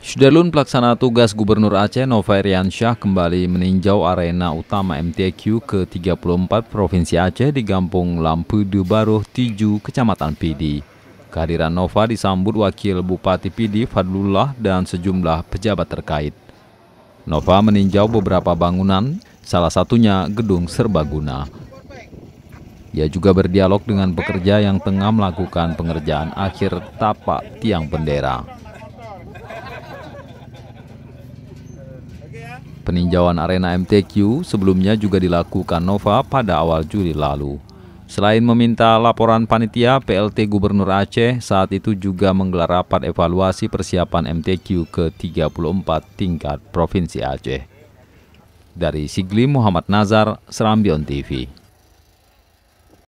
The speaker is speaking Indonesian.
Sudarlun pelaksana tugas Gubernur Aceh Nova Syah kembali meninjau arena utama MTQ ke-34 Provinsi Aceh di Kampung Lampu Baruh, Tiju, Kecamatan Pidi. Kehadiran Nova disambut Wakil Bupati Pidi Fadlullah dan sejumlah pejabat terkait. Nova meninjau beberapa bangunan, salah satunya Gedung Serbaguna. Ia juga berdialog dengan pekerja yang tengah melakukan pengerjaan akhir tapak tiang bendera. Peninjauan arena MTQ sebelumnya juga dilakukan Nova pada awal Juli lalu. Selain meminta laporan panitia, PLT Gubernur Aceh saat itu juga menggelar rapat evaluasi persiapan MTQ ke-34 tingkat Provinsi Aceh. Dari Sigli Muhammad Nazar, Serambion TV.